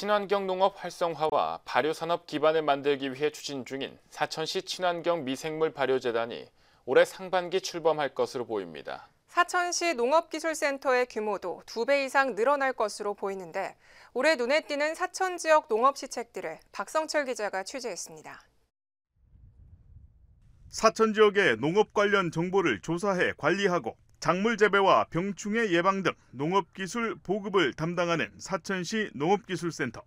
친환경 농업 활성화와 발효산업 기반을 만들기 위해 추진 중인 사천시 친환경 미생물 발효재단이 올해 상반기 출범할 것으로 보입니다. 사천시 농업기술센터의 규모도 두 배 이상 늘어날 것으로 보이는데 올해 눈에 띄는 사천 지역 농업 시책들을 박성철 기자가 취재했습니다. 사천 지역의 농업 관련 정보를 조사해 관리하고 작물 재배와 병충해 예방 등 농업기술 보급을 담당하는 사천시 농업기술센터.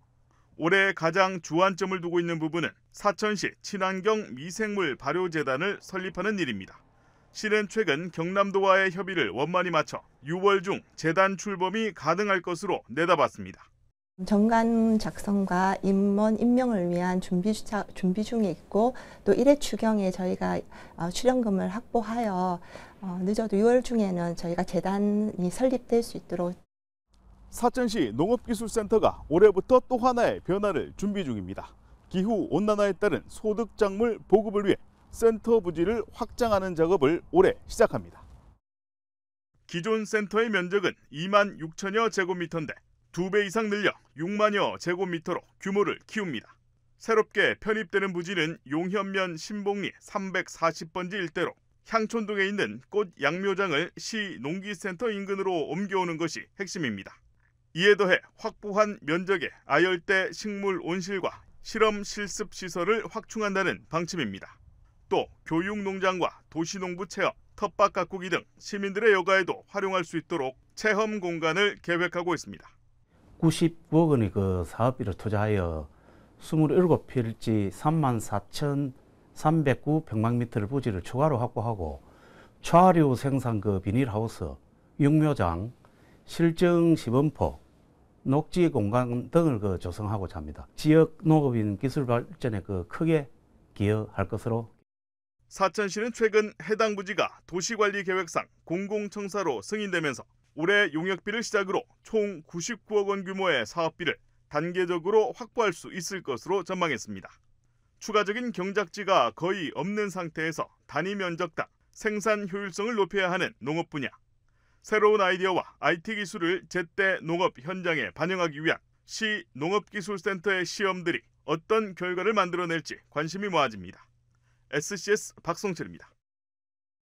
올해 가장 주안점을 두고 있는 부분은 사천시 친환경 미생물 발효재단을 설립하는 일입니다. 시는 최근 경남도와의 협의를 원만히 마쳐 6월 중 재단 출범이 가능할 것으로 내다봤습니다. 정관 작성과 임원 임명을 위한 준비, 주차, 준비 중에 있고 또 1회 추경에 저희가 어, 출연금을 확보하여 어, 늦어도 6월 중에는 저희가 재단이 설립될 수 있도록 사천시 농업기술센터가 올해부터 또 하나의 변화를 준비 중입니다. 기후 온난화에 따른 소득 작물 보급을 위해 센터 부지를 확장하는 작업을 올해 시작합니다. 기존 센터의 면적은 2만 6천여 제곱미터인데 2배 이상 늘려 6만여 제곱미터로 규모를 키웁니다. 새롭게 편입되는 부지는 용현면 신봉리 340번지 일대로 향촌동에 있는 꽃 양묘장을 시 농기센터 인근으로 옮겨오는 것이 핵심입니다. 이에 더해 확보한 면적에 아열대 식물 온실과 실험 실습 시설을 확충한다는 방침입니다. 또 교육농장과 도시농부 체험, 텃밭 가꾸기 등 시민들의 여가에도 활용할 수 있도록 체험 공간을 계획하고 있습니다. 99억 원의 그 사업비를 투자하여 27필지 34,309평방미터를 부지를 추가로 확보하고 초하류 생산 그 비닐하우스, 육묘장, 실증 시범포, 녹지 공간 등을 그 조성하고 잡니다. 지역 농업인 기술 발전에 그 크게 기여할 것으로. 사천시는 최근 해당 부지가 도시관리계획상 공공청사로 승인되면서 올해 용역비를 시작으로 총 99억 원 규모의 사업비를 단계적으로 확보할 수 있을 것으로 전망했습니다. 추가적인 경작지가 거의 없는 상태에서 단위 면적당 생산 효율성을 높여야 하는 농업 분야, 새로운 아이디어와 IT 기술을 제때 농업 현장에 반영하기 위한 시 농업기술센터의 시험들이 어떤 결과를 만들어낼지 관심이 모아집니다. SCS 박성철입니다.